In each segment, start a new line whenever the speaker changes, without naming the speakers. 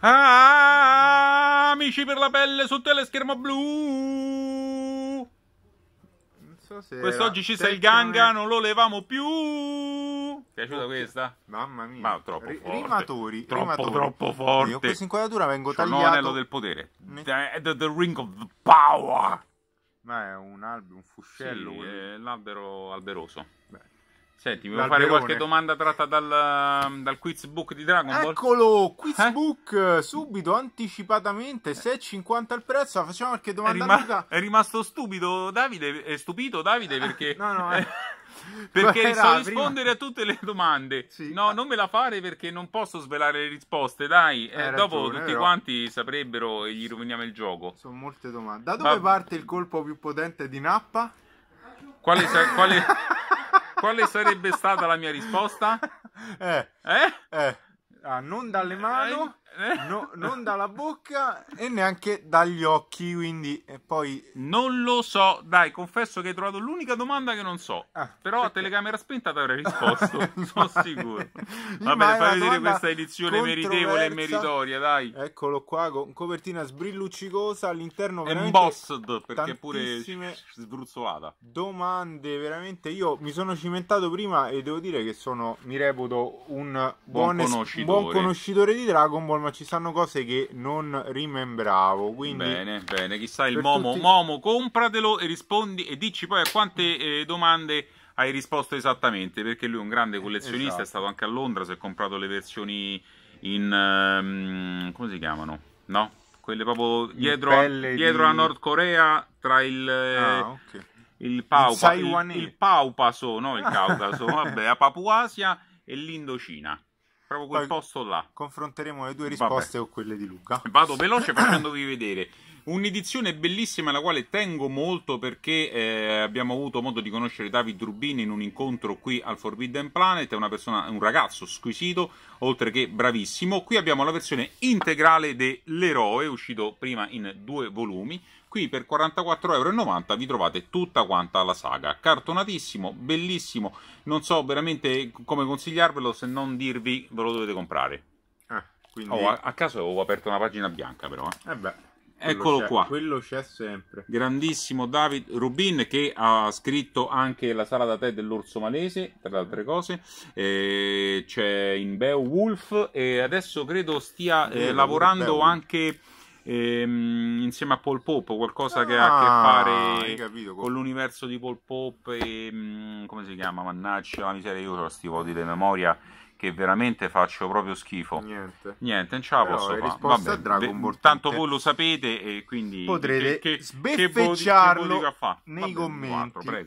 Ah, amici per la pelle su teleschermo blu. Quest'oggi ci sei il ganga, non lo levamo più. Ti è questa? Mamma mia. Ma troppo forte. Rimatori. Troppo, rimatori. troppo forte. Io questa inquadratura vengo C'ho tagliato. l'anello del potere. The, the, the, ring of the power. Ma è un albero, un fuscello. Sì, è l'albero alberoso. Beh. Senti, volevo fare qualche domanda tratta dal, dal quiz book di Dragon Ball. Eccolo,
quiz eh? book eh, subito, anticipatamente, 6,50 al prezzo. Facciamo qualche domanda. È, rima-
è rimasto stupido Davide, è stupito Davide eh, perché... no, no, eh. perché so rispondere prima. a tutte le domande. Sì. No, non me la fare perché non posso svelare le risposte, dai. Eh, dopo ragione, tutti quanti saprebbero e gli roviniamo il gioco. Sono molte domande. Da dove Ma...
parte il colpo più potente di Nappa? Quale... Sa- quale... Quale sarebbe stata la mia risposta? Eh. Eh? eh. Ah, non dalle mani. Eh, No, non dalla bocca e neanche dagli occhi, quindi e poi... Non lo so, dai, confesso che hai trovato l'unica domanda che non so, ah,
però perché? a telecamera spenta ti avrei risposto, sono sicuro. Va bene, fai vedere questa edizione meritevole e meritoria,
dai. Eccolo qua, con copertina sbrilluccicosa, all'interno veramente... Embossed, perché pure
sbruzzolata.
Domande, veramente, io mi sono cimentato prima e devo dire che sono, mi reputo un buon, buon conoscitore, buon conoscitore di Dragon Ball ma ci stanno cose che non rimembravo. Quindi bene,
bene, chissà il Momo. Tutti... Momo, compratelo e rispondi e dici poi a quante eh, domande hai risposto esattamente, perché lui è un grande eh, collezionista, esatto. è stato anche a Londra, si è comprato le versioni in... Um, come si chiamano? No? Quelle proprio dietro, a, dietro di... a Nord Corea, tra il... Ah, eh, okay. Il, Paupa, il, il, il Paupaso, no il Caucaso, vabbè, a Papuasia e l'Indocina. Proprio quel Poi posto là.
Confronteremo le due risposte Vabbè. o quelle di Luca. Vado veloce
facendovi vedere. Un'edizione bellissima alla quale tengo molto perché eh, abbiamo avuto modo di conoscere David Rubini in un incontro qui al Forbidden Planet, è un ragazzo squisito, oltre che bravissimo. Qui abbiamo la versione integrale dell'eroe, uscito prima in due volumi, Qui per 44,90€ vi trovate tutta quanta la saga, cartonatissimo, bellissimo, non so veramente come consigliarvelo se non dirvi ve lo dovete comprare. Ah, quindi... Oh, a, a caso avevo aperto una pagina bianca però. Eh, eh beh. Eccolo qua.
Quello c'è sempre. Grandissimo
David Rubin che ha scritto anche La sala da te dell'orso malese, tra le altre cose. Eh, c'è in Beowulf e adesso credo stia eh, lavorando anche ehm, insieme a Paul Pop, qualcosa che ah, ha a che ah, fare capito, con l'universo di Paul Pop e mm, come si chiama? Mannaggia la miseria, io ho questi voti di memoria che veramente faccio proprio schifo. Niente, Niente non ce la posso fare. Vabbè, Dragon Ball tanto voi lo sapete e quindi potrete che, che, sbeffeggiarlo che voti,
nei Vabbè, commenti. 4,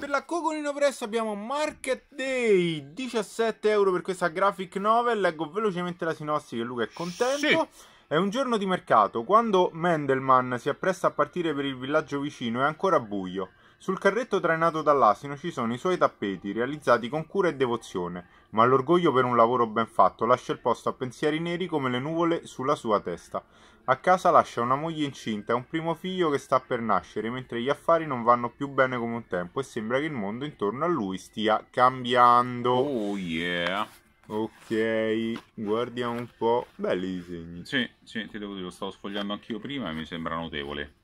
per la Cocolino Press abbiamo Market Day 17 euro per questa graphic novel leggo velocemente la sinossi che Luca è contento sì. È un giorno di mercato, quando Mendelman si appresta a partire per il villaggio vicino è ancora buio. Sul carretto trainato dall'asino ci sono i suoi tappeti, realizzati con cura e devozione, ma l'orgoglio per un lavoro ben fatto lascia il posto a pensieri neri come le nuvole sulla sua testa. A casa lascia una moglie incinta e un primo figlio che sta per nascere, mentre gli affari non vanno più bene come un tempo e sembra che il mondo intorno a lui stia cambiando. Oh yeah! Ok, guardiamo un po'. Belli
i disegni. Sì, sì, ti devo dire, lo stavo sfogliando anch'io prima e mi sembra notevole.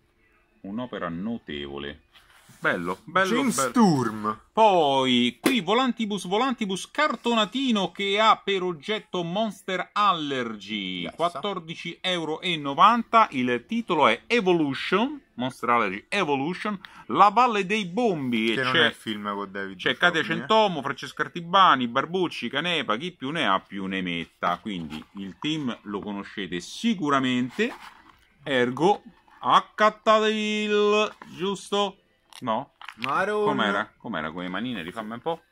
Un'opera notevole. Bello, bello. James Sturm. Poi, qui Volantibus Volantibus cartonatino che ha per oggetto Monster Allergy. 14,90 euro. Il titolo è Evolution Monster Allergy Evolution, La Valle dei Bombi. Che e non c'è, è il
film con David C'è Katia eh. Centomo,
Francesco Artibani, Barbucci, Canepa, chi più ne ha più ne metta. Quindi il team lo conoscete sicuramente. Ergo, accattatil,
giusto? No? Maroon. Com'era?
Com'era con le manine? Rifammi un po'.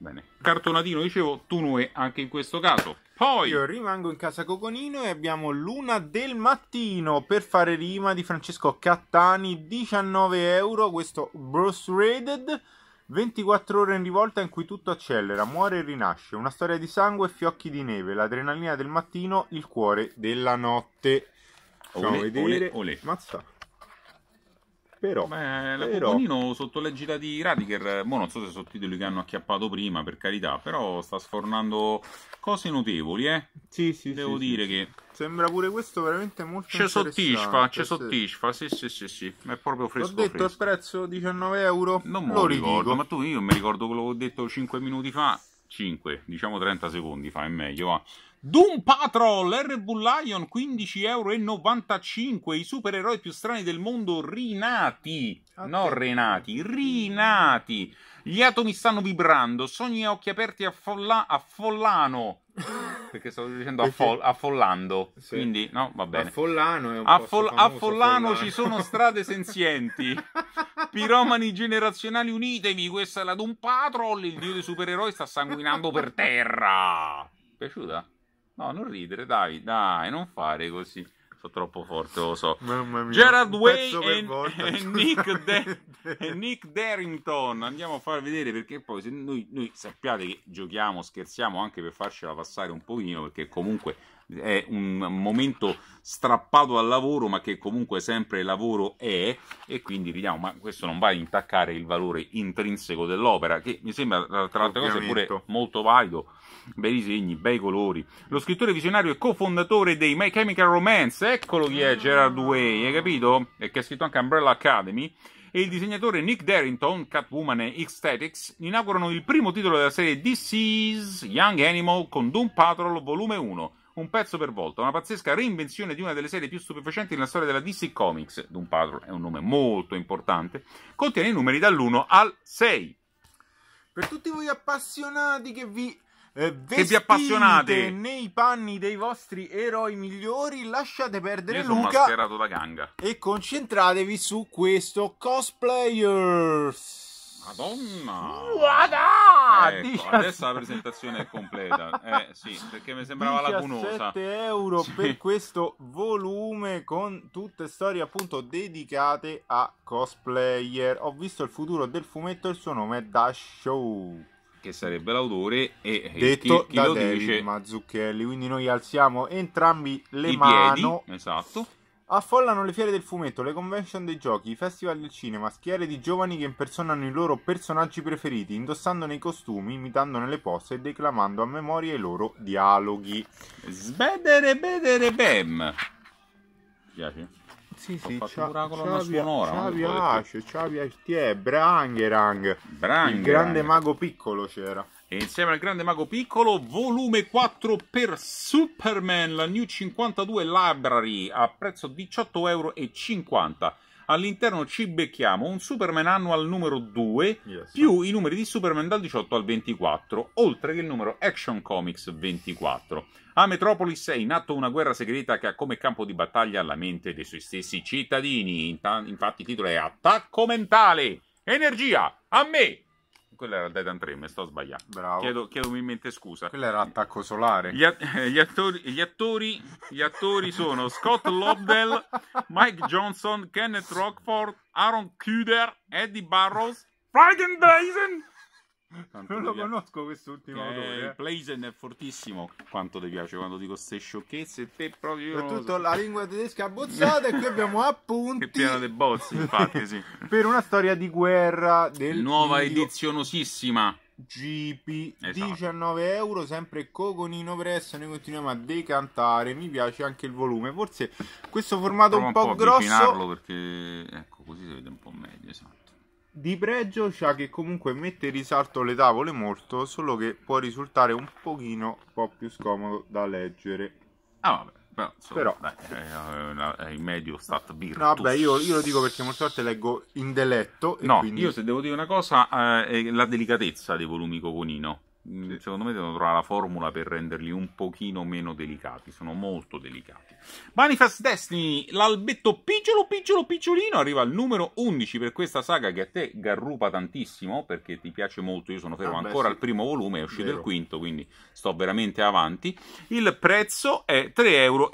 Bene. Cartonatino, dicevo, tu noi anche in questo caso. Poi io
rimango in casa Coconino e abbiamo l'una del mattino per fare rima di Francesco Cattani, 19 euro, questo Bruce Raided. 24 ore in rivolta in cui tutto accelera, muore e rinasce, una storia di sangue e fiocchi di neve, l'adrenalina del mattino, il cuore della notte. Facciamo olè, vedere. Olè, olè. Mazza.
Però, Beh, la però... Popolino sotto l'egida di Radiker, mo non so se sono titoli che hanno acchiappato prima, per carità, però sta sfornando cose notevoli, eh? Sì, sì, Devo sì, dire sì. che...
Sembra pure questo veramente molto c'è sottisfa, c'è
sottisfa, sì, sì, sì, sì, è proprio fresco. L'ho detto il
prezzo 19 euro, non me lo ricordo, ma
tu io mi ricordo quello che ho detto 5 minuti fa, 5, diciamo 30 secondi fa, è meglio, va. Doom Patrol RV Lion 15,95€ i supereroi più strani del mondo rinati okay. Ah, non renati rinati gli atomi stanno vibrando sogni a occhi aperti a, folla- a Follano perché stavo dicendo affollando sì. quindi
no va bene Affollano è un Affol- famoso, a Follano ci sono
strade senzienti piromani generazionali unitevi questa è la Doom Patrol il dio dei supereroi sta sanguinando per terra piaciuta? No, non ridere, dai, dai, non fare così. Sono troppo forte, lo so.
Mamma mia. Gerard Way e,
e, Nick De- e, Nick Darrington. Andiamo a far vedere perché poi se noi, noi sappiate che giochiamo, scherziamo anche per farcela passare un pochino perché comunque è un momento strappato al lavoro, ma che comunque sempre lavoro è, e quindi vediamo, ma questo non va a intaccare il valore intrinseco dell'opera, che mi sembra tra l'altra cosa pure molto valido, bei disegni, bei colori. Lo scrittore visionario e cofondatore dei My Chemical Romance, eccolo chi è Gerard Way, hai capito? E che ha scritto anche Umbrella Academy. E il disegnatore Nick Darrington, Catwoman e X-Statics, inaugurano il primo titolo della serie DC's Young Animal con Doom Patrol Volume 1 un pezzo per volta, una pazzesca reinvenzione di una delle serie più stupefacenti nella storia della DC Comics, Doom Patrol è un nome molto importante, contiene i numeri dall'1 al 6.
Per tutti voi appassionati che vi eh, che vi appassionate nei panni dei vostri eroi migliori, lasciate perdere Luca da ganga e concentratevi su questo cosplayers. Madonna!
Guarda! Ecco, Adesso la presentazione è completa. Eh, sì, perché mi sembrava lacunosa. 7 euro sì. per
questo volume con tutte storie appunto dedicate a cosplayer. Ho visto il futuro del fumetto, il suo nome è Dash Show che sarebbe l'autore e eh, detto chi, chi da David dice... Mazzucchelli quindi noi alziamo entrambi le I mani piedi, esatto Affollano le fiere del fumetto, le convention dei giochi, i festival del cinema, schiere di giovani che impersonano i loro personaggi preferiti, indossandone i costumi, imitandone le pose e declamando a memoria i loro dialoghi. Sbedere bedere bem. Ti piace? Sì, sì, c'ha, c'ha, sonora, c'ha piace, c'ha piace, ti è Brangerang, Brangerang. Il grande mago piccolo c'era.
E insieme al grande mago piccolo, volume 4 per Superman, la New 52 Library, a prezzo 18,50 euro. All'interno ci becchiamo un Superman annual numero 2, yes. più i numeri di Superman dal 18 al 24, oltre che il numero Action Comics 24. A Metropolis è in atto una guerra segreta che ha come campo di battaglia la mente dei suoi stessi cittadini. Infatti il titolo è Attacco mentale, energia, a me, quello era Dead and Dream, mi sto sbagliando. Bravo. Chiedo, chiedo in mente scusa. Quello era Attacco Solare. Gli, eh, gli, attori, gli, attori, gli attori sono Scott Lobdell, Mike Johnson, Kenneth Rockford, Aaron Kuder, Eddie Burroughs, Frieden Dyson Tanto non lo piace. conosco
quest'ultimo autore. Il eh. Pleisen è fortissimo.
Quanto ti piace quando dico queste sciocchezze? Te
proprio. Per la lingua tedesca abbozzata, e qui abbiamo appunti. Che
piena di bozze, infatti, sì.
per una storia di guerra del. Nuova video... edizionosissima. GP esatto. 19 euro sempre Coconino Press noi continuiamo a decantare mi piace anche il volume forse questo formato Prova un po', un po grosso
perché ecco così si vede un po'
meglio esatto di pregio c'ha che comunque mette in risalto le tavole molto, solo che può risultare un pochino un po' più scomodo da leggere. Ah
vabbè, però, so, però dai, è, è, il medio
stat birra. No, vabbè, io, io, lo dico perché molte volte leggo in deletto. no, quindi... io se
devo dire una cosa, eh, è la delicatezza dei volumi Coconino. Mm, sì. secondo me devono trovare la formula per renderli un pochino meno delicati, sono molto delicati. Manifest Destiny, l'albetto picciolo picciolo picciolino arriva al numero 11 per questa saga che a te garrupa tantissimo perché ti piace molto, io sono fermo ah, ancora beh, sì. al primo volume, è uscito Vero. il quinto, quindi sto veramente avanti. Il prezzo è 3,30 euro.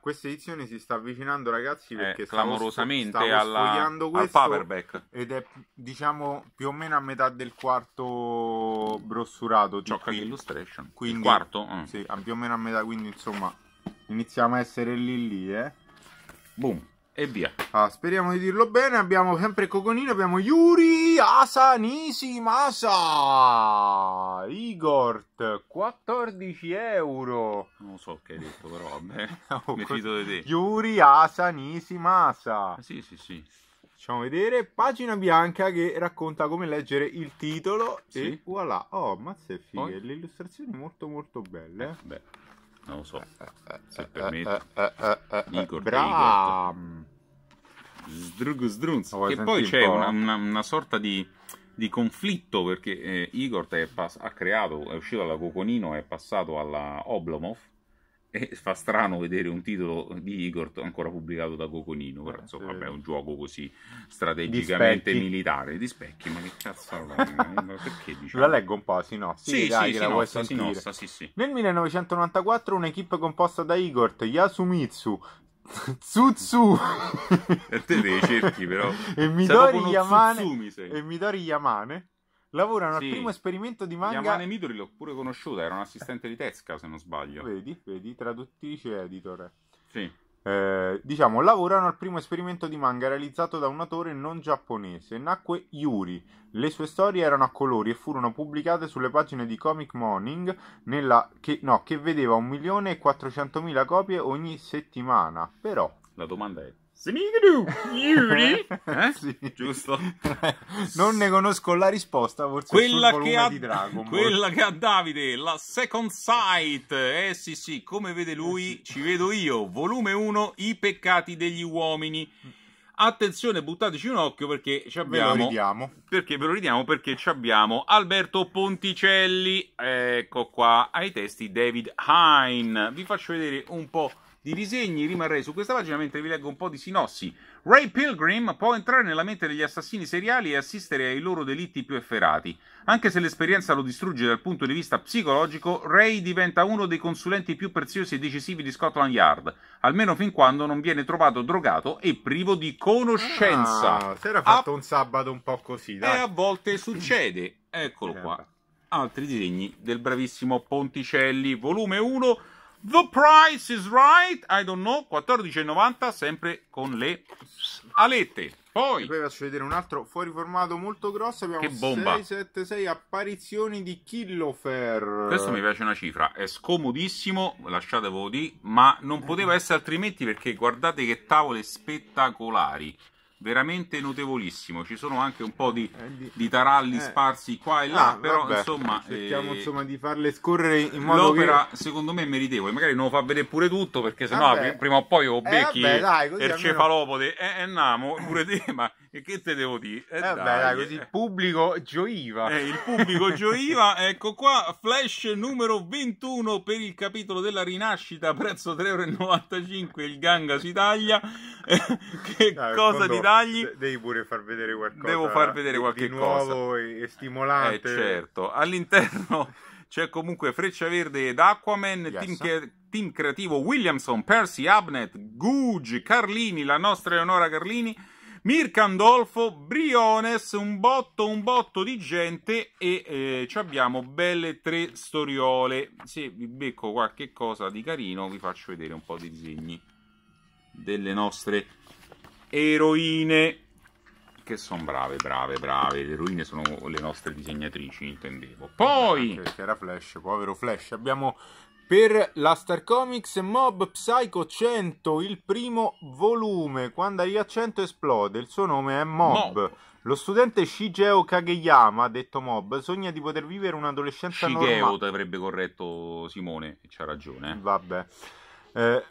Questa edizione si sta avvicinando ragazzi eh, perché eh, clamorosamente stavo alla, al paperback ed è diciamo più o meno a metà del quarto Bros rossurato di Ciocca Illustration. Quindi, il quarto? Mm. Sì, più o meno a metà, quindi insomma iniziamo a essere lì lì, eh. Boom. E via. Ah, speriamo di dirlo bene. Abbiamo sempre Coconino, abbiamo Yuri Asanisi Masa. Igor 14 euro. Non so che hai detto, però vabbè.
oh, Mi fido di te.
Yuri Asanisi Masa. Eh, sì, sì, sì. Facciamo vedere pagina bianca che racconta come leggere il titolo sì. e voilà. Oh, mazza e fighe, Poi? le illustrazioni molto molto belle. Eh, beh, non lo so, se
permette. Igor, Bra- Sdrug Sdrunz. Oh, che poi c'è po', una, una, una, sorta di, di conflitto perché eh, Igor pass- ha creato, è uscito dalla Coconino, è passato alla Oblomov e fa strano vedere un titolo di Igor ancora pubblicato da Coconino, però eh, insomma, vabbè, è un gioco così strategicamente di militare. Di specchi, ma che cazzo è? Perché diciamo? La leggo un po', sì, no. Sì, sì, dai, sì, la nostra, sì, sì, sì.
Nel 1994 un'equipe composta da Igor, Yasumitsu, Tsutsu per te dei cerchi però e Midori Yamane e Midori Yamane lavorano sì. al primo esperimento di manga. Yamane
Midori l'ho pure conosciuta, era un assistente di Tesca se non sbaglio. Vedi, vedi, traduttrice e
editor. Sì. Eh, diciamo, lavorano al primo esperimento di manga realizzato da un autore non giapponese. Nacque Yuri. Le sue storie erano a colori e furono pubblicate sulle pagine di Comic Morning, nella... che, no, che vedeva 1.400.000 copie ogni settimana. Però... La domanda è, Smigdu, Yuri. Eh, eh? Sì. Giusto? Non ne conosco la risposta, forse quella che ha, di Dragon Ball. Quella
che ha Davide, la Second Sight. Eh sì sì, come vede lui, eh, sì. ci vedo io. Volume 1, I peccati degli uomini. Attenzione, buttateci un occhio perché ci abbiamo... Ve lo ridiamo. Perché ve lo ridiamo? Perché ci abbiamo Alberto Ponticelli, ecco qua, ai testi David Hein. Vi faccio vedere un po' di disegni. Rimarrei su questa pagina mentre vi leggo un po' di sinossi. Ray Pilgrim può entrare nella mente degli assassini seriali e assistere ai loro delitti più efferati. Anche se l'esperienza lo distrugge dal punto di vista psicologico, Ray diventa uno dei consulenti più preziosi e decisivi di Scotland Yard, almeno fin quando non viene trovato drogato e privo di conoscenza. Ah, si era
fatto a... un sabato un po' così, dai.
E a volte succede. Eccolo eh, qua. Altri disegni del bravissimo Ponticelli, volume 1 The Price is Right,
I don't know, 14,90 sempre con le alette. Poi, e poi faccio vedere un altro fuori formato molto grosso, abbiamo che bomba. 676 apparizioni di Killofer. Questo mi
piace una cifra, è scomodissimo, lasciatevelo di, ma non poteva essere altrimenti perché guardate che tavole spettacolari veramente notevolissimo. Ci sono anche un po' di, eh, di taralli eh. sparsi qua e ah, là, ah, però vabbè. insomma... Cerchiamo eh, insomma
di farle scorrere in modo l'opera,
che... secondo me, è meritevole. Magari non lo fa vedere pure tutto, perché sennò vabbè. prima o poi o becchi eh, vabbè, dai, il cefalopode e eh, eh, namo, pure te, ma che te devo dire? Eh, vabbè, dai, dai, così il eh.
pubblico gioiva.
il pubblico
gioiva.
Ecco qua, flash numero 21 per il capitolo della rinascita, prezzo 3,95 euro, il Ganga si taglia. che ah, cosa ti tagli? De-
devi pure far vedere qualcosa. Devo far vedere qualche nuovo cosa. e stimolante. Eh, certo. All'interno
c'è comunque Freccia Verde ed Aquaman, yes. team, che- team, creativo Williamson, Percy Abnet, Guge, Carlini, la nostra Eleonora Carlini, Mirka Andolfo, Briones, un botto, un botto di gente e eh, abbiamo belle tre storiole. Se vi becco qualche cosa di carino vi faccio vedere un po' di disegni delle nostre eroine che sono brave, brave, brave. Le eroine sono le nostre disegnatrici, intendevo. Poi...
Perché era Flash, povero Flash. Abbiamo per la Star Comics Mob Psycho 100, il primo volume. Quando arriva a 100 esplode, il suo nome è Mob. Mob. Lo studente Shigeo Kageyama, detto Mob, sogna di poter vivere un'adolescenza Shigeo normale. Shigeo ti
avrebbe corretto Simone, e c'ha ragione. Eh. Vabbè. Eh,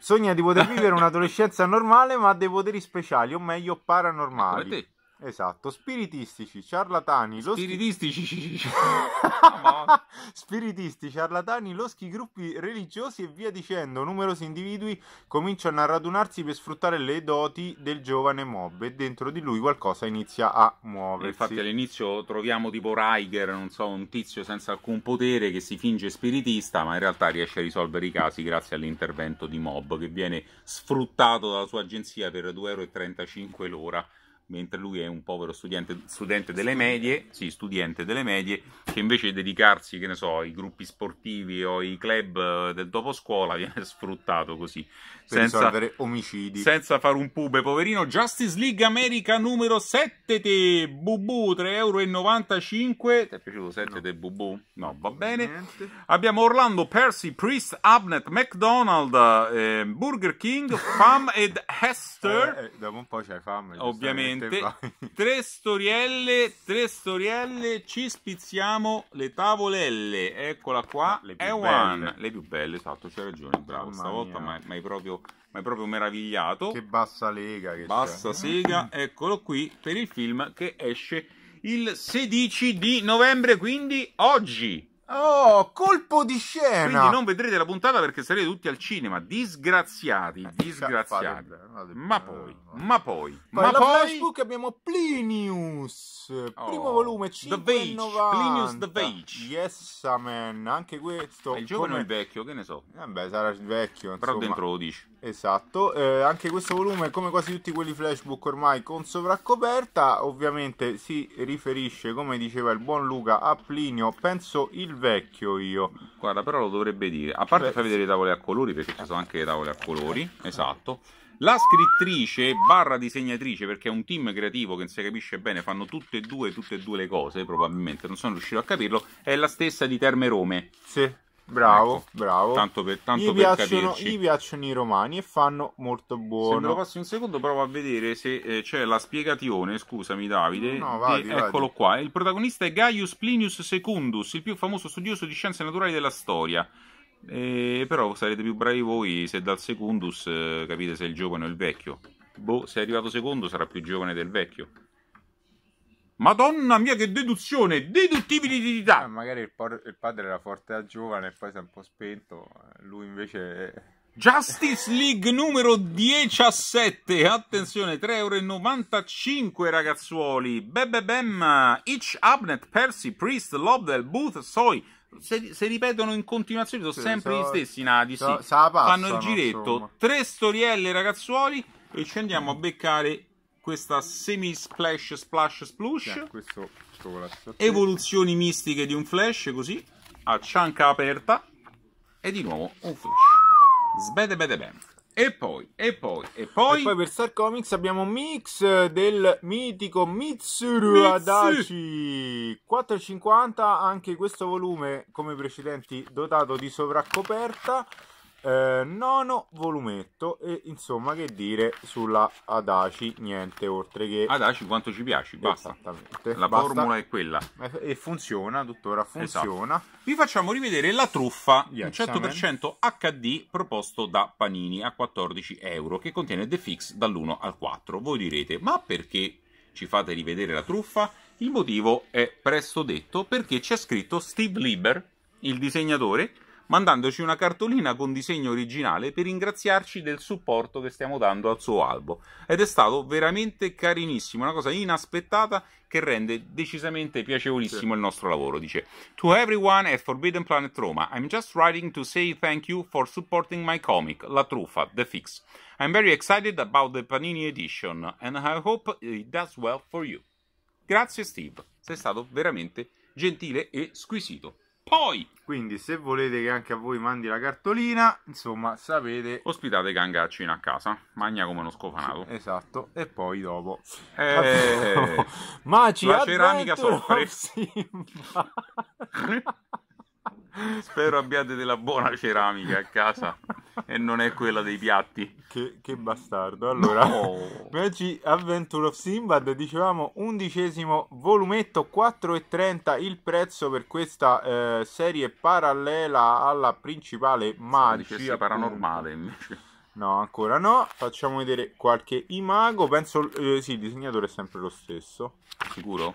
Sogna di poter vivere un'adolescenza normale ma ha dei poteri speciali, o meglio ecco, paranormali. Come te. Esatto, spiritistici, ciarlatani, loschi...
spiritistici,
spiritisti, ciarlatani, loschi gruppi religiosi e via dicendo, numerosi individui cominciano a radunarsi per sfruttare le doti del giovane mob e dentro di lui qualcosa inizia a muoversi. Infatti
all'inizio troviamo tipo Riger, non so, un tizio senza alcun potere che si finge spiritista, ma in realtà riesce a risolvere i casi grazie all'intervento di mob che viene sfruttato dalla sua agenzia per 2,35 euro l'ora mentre lui è un povero studente, studente delle medie, sì, studente delle medie, che invece di dedicarsi, che ne so, ai gruppi sportivi o ai club eh, del dopo scuola viene sfruttato così, per senza, risolvere omicidi. Senza fare un pube, poverino. Justice League America numero 7 te, bubu, 3,95 euro. Ti è piaciuto 7 no. te, bubu? No, va bene. Niente. Abbiamo Orlando, Percy, Priest, Abnet, McDonald, eh, Burger King, Fam ed Hester. Eh, eh,
dopo un po' c'è
Fam. Ovviamente veramente tre storielle, tre storielle, ci spizziamo le tavolelle. Eccola qua, ah, le più è belle. One. Le più belle, esatto, c'hai ragione, bravo. Oh, Stavolta mi hai proprio, proprio, meravigliato. Che bassa lega che Bassa mm. sega, eccolo qui, per il film che esce il 16 di novembre, quindi oggi.
Oh, colpo di scena!
Quindi non vedrete la puntata perché sarete tutti al cinema, disgraziati, eh, cioè, disgraziati.
Ma poi,
ma poi, poi ma poi... Facebook
abbiamo Plinius, primo oh, volume, 5,90. Plinius The Vage. Yes, amen, anche questo. È il gioco come... o il vecchio, che ne so. Vabbè, eh sarà il vecchio, insomma. Però dentro lo dici. Esatto, eh, anche questo volume, come quasi tutti quelli flashbook ormai con sovraccoperta, ovviamente si riferisce, come diceva il buon Luca, a Plinio, penso il vecchio io. Guarda, però lo dovrebbe dire, a parte far vedere le tavole a colori, perché ci sono
anche le tavole a colori, esatto. La scrittrice barra disegnatrice, perché è un team creativo che non si capisce bene, fanno tutte e due, tutte e due le cose, probabilmente, non sono riuscito a capirlo, è la stessa di Terme Rome. Sì Bravo, ecco. bravo. Tanto per, tanto gli per piacciono, Gli
piacciono i romani e fanno molto buono. Se me lo
passi un secondo, provo a vedere se eh, c'è la spiegazione. Scusami, Davide. No, vai, di, vadi. Eccolo qua. Il protagonista è Gaius Plinius Secundus, il più famoso studioso di scienze naturali della storia. Eh, però sarete più bravi voi se dal Secundus eh, capite se è il giovane o il vecchio. Boh, se è arrivato secondo sarà più giovane
del vecchio. Madonna mia, che deduzione! Deduttibilità! Eh, magari il, por- il, padre era forte da giovane e poi si è un po' spento. Eh, lui invece. È...
Justice League numero 17. Attenzione, 3,95 euro ragazzuoli. Bebebem, Itch, Abnet, Percy, Priest, Lobdell, Booth, Soy. Se, se, ripetono in continuazione, sono sì, sempre so, gli stessi nadi. So, sì. Fanno il giretto. Insomma. Tre storielle ragazzuoli e ci andiamo a beccare questa semi splash splash splush eh,
questo, questo
evoluzioni mistiche di un flash così a cianca aperta e di nuovo un flash sbede bede bam e poi, e poi, e
poi... E poi per Star Comics abbiamo un mix del mitico Mitsuru Adachi 450, anche questo volume, come i precedenti, dotato di sovraccoperta eh, nono volumetto e insomma che dire sulla Adaci niente oltre che Adaci
quanto ci piace basta la basta. formula è quella
eh, e funziona tuttora esatto. funziona
esatto. vi facciamo rivedere la truffa yes, 100% HD proposto da Panini a 14 euro che contiene The Fix dall'1 al 4 voi direte ma perché ci fate rivedere la truffa il motivo è presto detto perché c'è scritto Steve Lieber il disegnatore mandandoci una cartolina con disegno originale per ringraziarci del supporto che stiamo dando al suo albo. Ed è stato veramente carinissimo, una cosa inaspettata che rende decisamente piacevolissimo sì. il nostro lavoro. Dice: To everyone at Forbidden Planet Roma, I'm just writing to say thank you for supporting my comic, La Truffa, The Fix. I'm very excited about the Panini edition and I hope it does well for you. Grazie, Steve, sei stato veramente gentile e
squisito. Poi, quindi se volete che anche a voi mandi la cartolina, insomma, sapete... Ospitate Gangaccina a casa, magna come uno scofanato. Sì, esatto, e poi dopo...
Eh, Ma ci la ceramica soffre. Spero abbiate della buona ceramica a casa e non è quella dei piatti. Che, che bastardo. Allora, no.
oggi Adventure of Simbad, dicevamo undicesimo volumetto 4,30 il prezzo per questa eh, serie parallela alla principale magia. paranormale invece. No, ancora no. Facciamo vedere qualche imago. Penso, eh, sì, il disegnatore è sempre lo stesso.
Sicuro?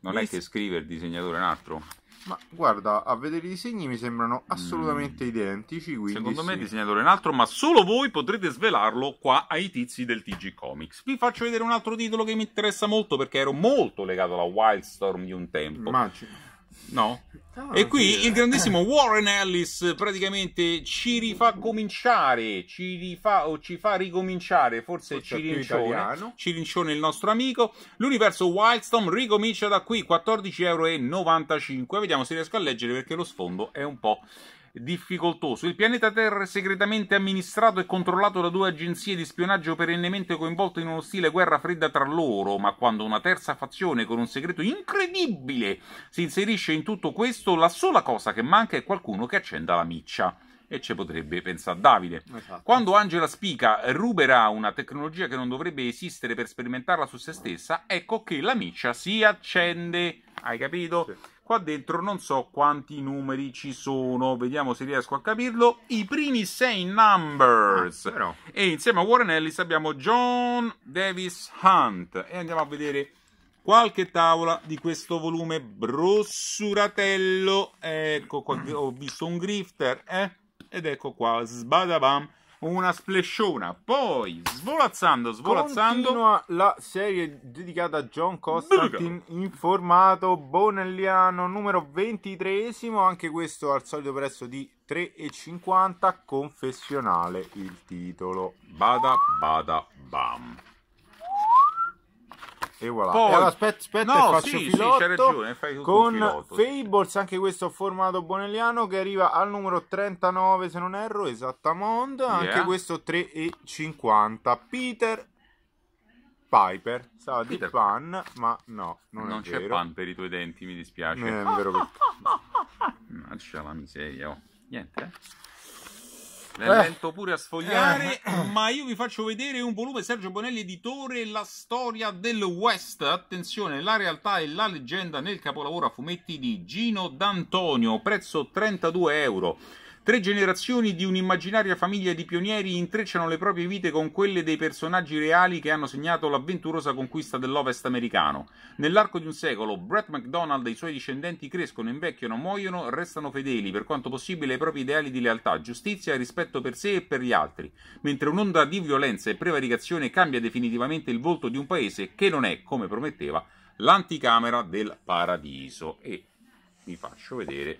Non Vis- è che scrive il disegnatore un altro?
Ma guarda, a vedere i disegni mi sembrano assolutamente mm. identici. Secondo me sì. il
disegnatore è un altro, ma solo voi potrete svelarlo qua ai tizi del TG Comics.
Vi faccio vedere un altro titolo che
mi interessa molto perché ero molto legato alla Wildstorm di un tempo. Immagino No. Ah, e qui Dio. il grandissimo Warren Ellis praticamente ci rifà cominciare, ci rifà o ci fa ricominciare, forse, Cirincione, Cirincione il nostro amico. L'universo Wildstorm ricomincia da qui, 14,95 euro. Vediamo se riesco a leggere perché lo sfondo è un po' difficoltoso. Il pianeta Terra è segretamente amministrato e controllato da due agenzie di spionaggio perennemente coinvolte in uno stile guerra fredda tra loro, ma quando una terza fazione con un segreto incredibile si inserisce in tutto questo, la sola cosa che manca è qualcuno che accenda la miccia e ci potrebbe pensare Davide. Esatto. Quando Angela Spica ruberà una tecnologia che non dovrebbe esistere per sperimentarla su se stessa, ecco che la miccia si accende. Hai capito? Sì qua dentro non so quanti numeri ci sono, vediamo se riesco a capirlo. I primi sei numbers. Ah, e insieme a Warren Ellis abbiamo John Davis Hunt. E andiamo a vedere qualche tavola di questo volume brossuratello. Ecco qua, ho visto un grifter, eh? Ed ecco qua, sbadabam
una splesciona. Poi, svolazzando, svolazzando. Continua la serie dedicata a John Constantine in formato bonelliano numero 23 anche questo al solito prezzo di 3,50 confessionale il titolo. Bada bada bam. E voilà. Poi, allora, aspetta, aspetta, no, faccio sì, filotto, sì, ragione, con filotto. Fables, anche questo formato bonelliano che arriva al numero 39, se non erro, esattamente, yeah. anche questo 3,50. Peter Piper, stava Peter. di Pan, ma no, non, non c'è vero. Pan
per i tuoi denti, mi dispiace. Non è vero. Perché... Marcia la miseria, oh.
Niente, eh? È lento eh. pure a
sfogliare, eh. ma io vi faccio vedere un volume Sergio Bonelli, editore, la storia del West. Attenzione, la realtà e la leggenda nel capolavoro a fumetti di Gino D'Antonio, prezzo 32 euro. Tre generazioni di un'immaginaria famiglia di pionieri intrecciano le proprie vite con quelle dei personaggi reali che hanno segnato l'avventurosa conquista dell'Ovest americano. Nell'arco di un secolo, Brett McDonald e i suoi discendenti crescono, invecchiano, muoiono, restano fedeli per quanto possibile ai propri ideali di lealtà, giustizia e rispetto per sé e per gli altri, mentre un'onda di violenza e prevaricazione cambia definitivamente il volto di un paese che non è, come prometteva, l'anticamera del paradiso. E vi faccio vedere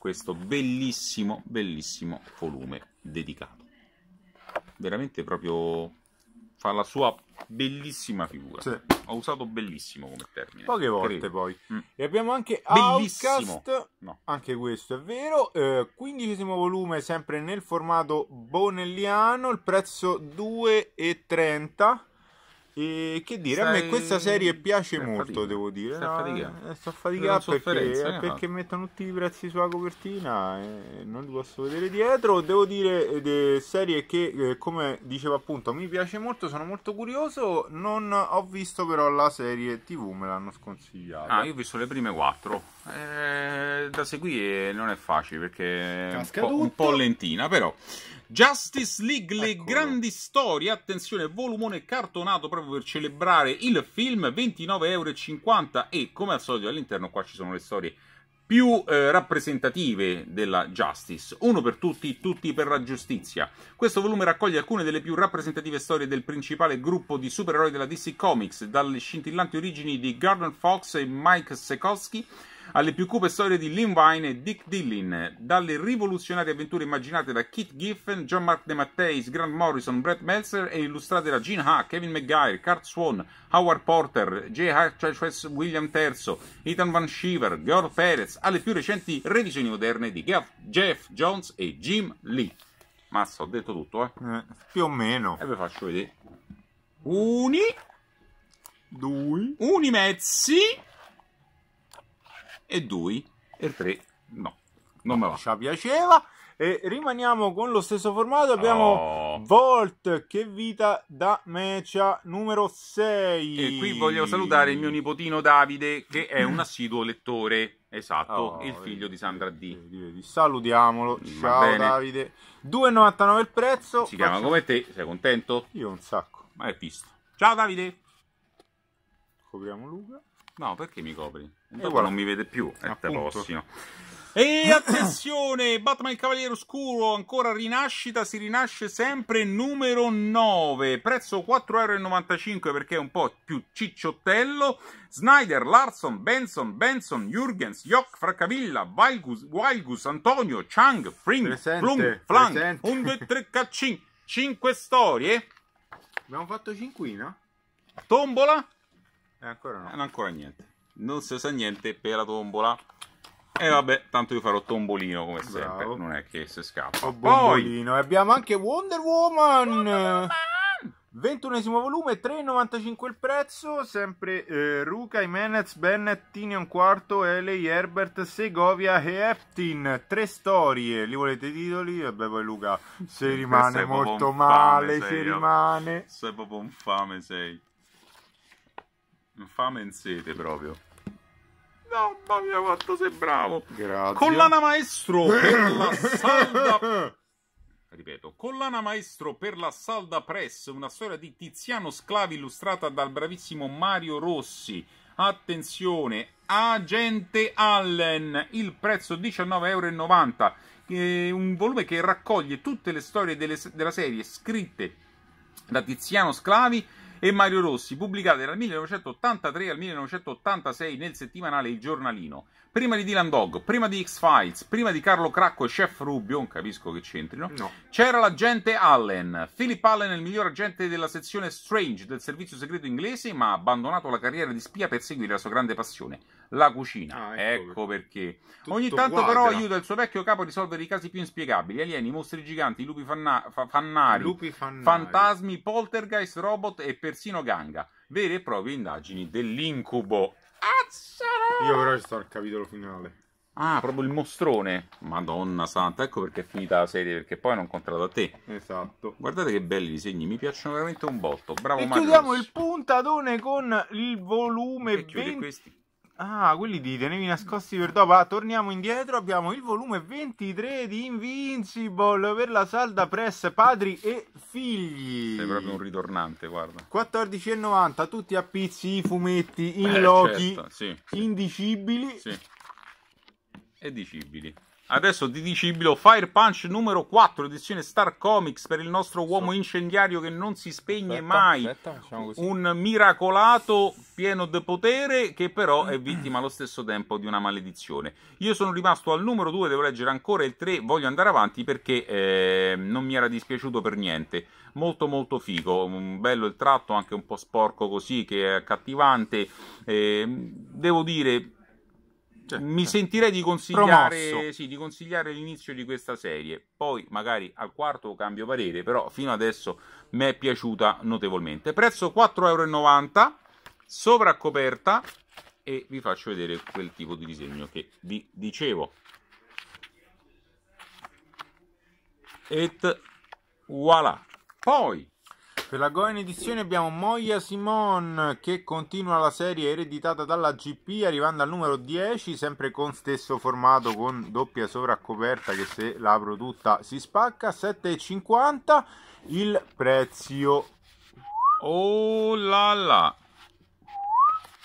questo bellissimo, bellissimo volume dedicato. Veramente proprio fa la sua bellissima figura. Sì.
Ho usato bellissimo come termine. Poche volte credo. poi. Mm. E abbiamo anche bellissimo. Outcast, no. anche questo è vero, eh, quindicesimo volume sempre nel formato bonelliano, il prezzo 2,30 e che dire, Sei... a me questa serie piace Sei molto, fatica. devo dire. Eh, eh, sto no, sto faticando perché, eh, perché mettono tutti i prezzi sulla copertina e non li posso vedere dietro. Devo dire, de serie che, come dicevo appunto, mi piace molto, sono molto curioso. Non ho visto però la serie TV, me l'hanno sconsigliata. Ah, io ho visto le prime quattro.
Eh, da seguire non è facile perché è un, un po', lentina, però. Justice League, le Eccolo. grandi storie, attenzione, volumone cartonato proprio per celebrare il film, 29,50 euro e come al solito all'interno qua ci sono le storie più eh, rappresentative della Justice, uno per tutti, tutti per la giustizia. Questo volume raccoglie alcune delle più rappresentative storie del principale gruppo di supereroi della DC Comics, dalle scintillanti origini di Gordon Fox e Mike Sekowski alle più cupe storie di Lynn Vine e Dick Dillin, dalle rivoluzionarie avventure immaginate da Keith Giffen, John Mark De Matteis, Grant Morrison, Brett Meltzer e illustrate da Gene Ha, Kevin McGuire, Cart Swan, Howard Porter, J. H. William III, Ethan Van Shiver, George Perez, alle più recenti revisioni moderne di Gaff, Jeff Jones e Jim Lee. Mazza, ho detto tutto, eh? eh più o meno. E ve faccio vedere. Uni.
Due. Uni mezzi e 2 e 3 no, non me la Ci piaceva. E rimaniamo con lo stesso formato, abbiamo oh. Volt che vita da Mecia numero 6. E qui
voglio salutare il mio nipotino Davide che è un assiduo lettore. Esatto, oh, il figlio di Sandra D.
Salutiamolo, ciao Davide. 2,99 il prezzo. Si chiama come
te, sei contento? Io un sacco. Ma è visto. Ciao Davide. copriamo Luca. No, perché mi copri? E eh, qua non mi vede più. E prossimo. E attenzione, Batman il Cavaliere Oscuro, ancora rinascita, si rinasce sempre numero 9, prezzo 4,95 euro perché è un po' più cicciottello, Snyder, Larson, Benson, Benson, Jurgens, Jock, Fraccavilla, Valgus, Wilgus, Antonio, Chang, Fring, presente, Plum, Flank, 1, 2, 3, caccin, 5 storie. Abbiamo fatto 5, cinquina? Tombola? E eh, ancora no. non eh, ancora niente. Non si sa niente per la tombola. E vabbè, tanto io farò tombolino come Bravo. sempre, non è che se scappa. Oh, Poi
abbiamo anche Wonder Woman. Wonder 21 volume, 3,95 il prezzo, sempre eh, Ruka, Jimenez, Bennett, Tinion Quarto, Elei, Herbert, Segovia e Eptin. Tre storie, li volete i titoli? Vabbè poi Luca, se rimane molto male, se
rimane... Sei proprio infame, fame sei. Infame in sete proprio. Mamma mia, quanto sei bravo! Grazie. Collana maestro per la salda... Ripeto, collana maestro per la salda press, una storia di Tiziano Sclavi illustrata dal bravissimo Mario Rossi. Attenzione, Agente Allen, il prezzo 19,90 euro. Eh, un volume che raccoglie tutte le storie delle, della serie scritte da Tiziano Sclavi e Mario Rossi, pubblicate dal 1983 al 1986 nel settimanale Il Giornalino. Prima di Dylan Dog, prima di X-Files, prima di Carlo Cracco e Chef Rubio, non capisco che c'entrino, no. c'era l'agente Allen. Philip Allen è il miglior agente della sezione Strange del servizio segreto inglese, ma ha abbandonato la carriera di spia per seguire la sua grande passione la cucina. Ah, ecco, ecco, perché. Tutto Ogni tanto quadra. però aiuta il suo vecchio capo a risolvere i casi più inspiegabili. Alieni, mostri giganti, lupi, fanna- fa- fannari, lupi fannari, fantasmi, poltergeist, robot e persino ganga. Vere e proprie indagini dell'incubo. Azzara! Io però ci sto al capitolo finale. Ah, proprio il mostrone. Madonna santa, ecco perché è finita la serie, perché poi non ho incontrato a te. Esatto. Guardate che belli disegni, mi piacciono veramente un botto. Bravo e Mario. chiudiamo
il puntadone con il volume 20. Ah, quelli di tenevi nascosti per dopo. Ah, torniamo indietro. Abbiamo il volume 23 di Invincible per la salda press padri e figli. Sei proprio
un ritornante, guarda.
14,90. Tutti a pizzi, i fumetti, in Beh, lochi, certo, sì, sì. indicibili. Sì. E
dicibili. Adesso ti dici Fire Punch numero 4, edizione Star Comics per il nostro uomo incendiario che non si spegne aspetta, mai. Aspetta, diciamo Un miracolato pieno di potere che però è vittima allo stesso tempo di una maledizione. Io sono rimasto al numero 2, devo leggere ancora il 3, voglio andare avanti perché eh, non mi era dispiaciuto per niente. Molto molto figo, bello il tratto, anche un po' sporco così che è accattivante. Eh, devo dire cioè, Mi sentirei di consigliare, sì, di consigliare, l'inizio di questa serie. Poi magari al quarto cambio parere, però fino adesso mi è piaciuta notevolmente. Prezzo 4,90 euro, sovracoperta e vi faccio vedere quel tipo di disegno che vi dicevo.
Et voilà. Poi per la Goen Edizione abbiamo Moia Simon che continua la serie ereditata dalla GP arrivando al numero 10, sempre con stesso formato con doppia sovraccoperta che se l'apro tutta si spacca, 7,50 il prezzo. Oh la la!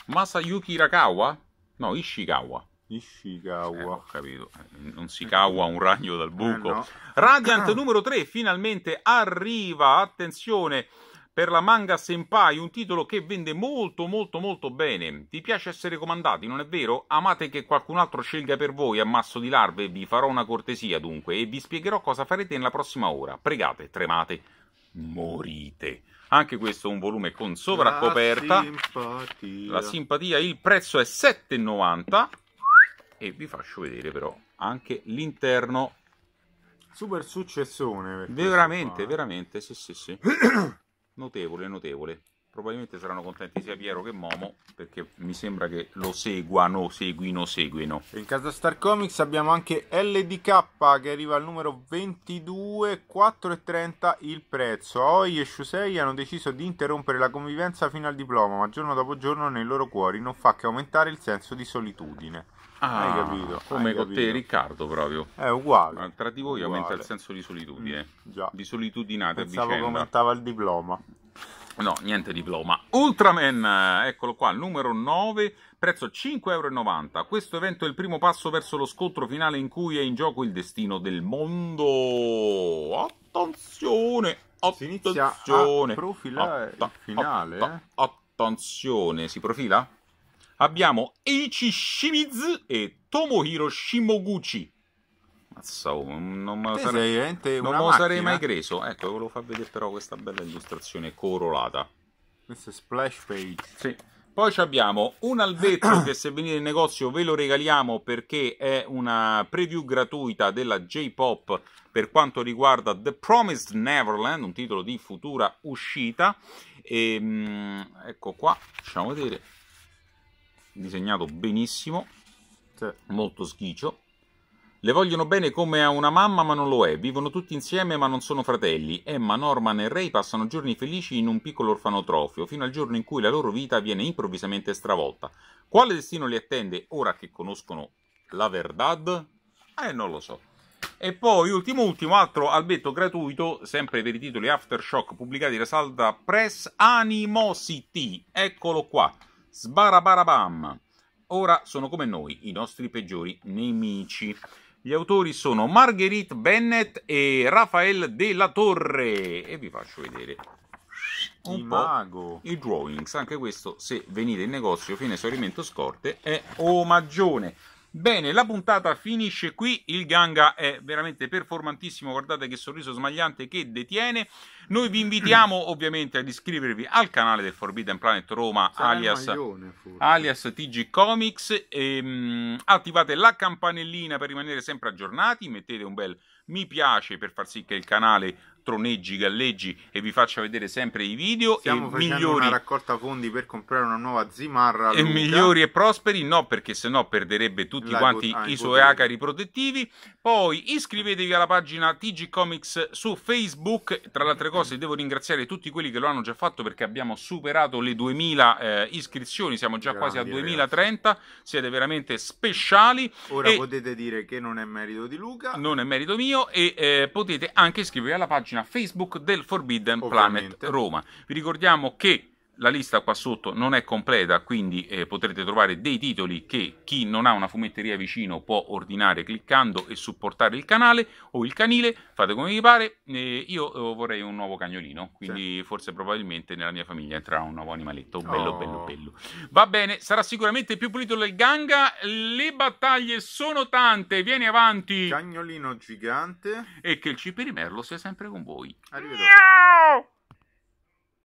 Masayuki Hirakawa? No, Ishikawa. Nishikawa. Eh, ho capito, eh, non si cagua un ragno dal eh, buco. Eh, no. Radiant numero 3 finalmente arriva, attenzione, per la manga Senpai, un titolo che vende molto molto molto bene. Ti piace essere comandati, non è vero? Amate che qualcun altro scelga per voi, ammasso di larve, vi farò una cortesia dunque e vi spiegherò cosa farete nella prossima ora. Pregate, tremate, morite. Anche questo è un volume con sovraccoperta. La simpatia. La simpatia il prezzo è 7,90 e vi faccio vedere però anche l'interno super successione veramente qua. veramente sì sì sì notevole notevole probabilmente saranno contenti sia Piero che Momo
perché mi sembra che lo seguano seguino seguino in casa Star Comics abbiamo anche LDK che arriva al numero 22 30 il prezzo Aoi e Shusei hanno deciso di interrompere la convivenza fino al diploma ma giorno dopo giorno nei loro cuori non fa che aumentare il senso di solitudine Ah, hai capito? Come hai con capito. te
Riccardo proprio. È uguale. Ma tra di voi uguale. aumenta il senso di solitudine. Mm, eh? già. Di solitudinate Pensavo a vicenda. Pensavo aumentava il diploma. No, niente diploma. Ultraman, eccolo qua, numero 9, prezzo 5,90 euro. Questo evento è il primo passo verso lo scontro finale in cui è in gioco il destino del mondo. Attenzione, attenzione. Si inizia a profilare atta, il finale. Atta, eh? Attenzione, si profila? abbiamo Eichi Shimizu e Tomohiro Shimoguchi. Mazza, oh, non me lo sarei, non lo sarei mai preso. Ecco, ve lo fa vedere però questa bella illustrazione corolata. Questo è splash page. Sì. Poi abbiamo un albetto che se venite in negozio ve lo regaliamo perché è una preview gratuita della J-Pop per quanto riguarda The Promised Neverland, un titolo di futura uscita. E, ehm, ecco qua, facciamo vedere disegnato benissimo, cioè molto sghiccio. Le vogliono bene come a una mamma, ma non lo è. Vivono tutti insieme, ma non sono fratelli. Emma, Norman e Ray passano giorni felici in un piccolo orfanotrofio, fino al giorno in cui la loro vita viene improvvisamente stravolta. Quale destino li attende ora che conoscono la verdad? Eh, non lo so. E poi, ultimo ultimo, altro albetto gratuito, sempre per i titoli Aftershock pubblicati da Salda Press, Animosity. Eccolo qua. Sbarabarabam. Ora sono come noi, i nostri peggiori nemici. Gli autori sono Marguerite Bennett e Rafael De La Torre. E vi faccio vedere un il po' i drawings. Anche questo, se venite in negozio fine esaurimento scorte, è omaggione. Bene, la puntata finisce qui, il Ganga è veramente performantissimo, guardate che sorriso smagliante che detiene. Noi vi invitiamo ovviamente ad iscrivervi al canale del Forbidden Planet Roma, alias, maglione, alias, TG Comics, e, ehm, mh, attivate la campanellina per rimanere sempre aggiornati, mettete un bel mi piace per far sì che il canale troneggi, galleggi e vi faccia vedere sempre i video. Stiamo e migliori... una
raccolta fondi per comprare una nuova Zimarra. E lunga. migliori e
prosperi, no, perché sennò perderebbe tutti La quanti go- ah, i suoi acari protettivi. Poi iscrivetevi alla pagina TG Comics su Facebook. Tra le altre cose, devo ringraziare tutti quelli che lo hanno già fatto perché abbiamo superato le 2000 eh, iscrizioni. Siamo già Grandi, quasi a 2030. Ragazzi. Siete veramente speciali. Ora e...
potete dire che non è merito di Luca,
non è merito mio, e eh, potete anche iscrivervi alla pagina pagina Facebook del Forbidden Ovviamente. Planet Roma. Vi ricordiamo che la lista qua sotto non è completa, quindi eh, potrete trovare dei titoli che chi non ha una fumetteria vicino può ordinare cliccando e supportare il canale o il canile, fate come vi pare. Eh, io vorrei un nuovo cagnolino, quindi sì. forse probabilmente nella mia famiglia entrerà un nuovo animaletto, oh. bello oh. bello bello. Va bene, sarà sicuramente più pulito del Ganga, le battaglie sono tante, vieni
avanti. Cagnolino gigante. E che il cipri merlo sia sempre con voi. Arrivederci. Miau!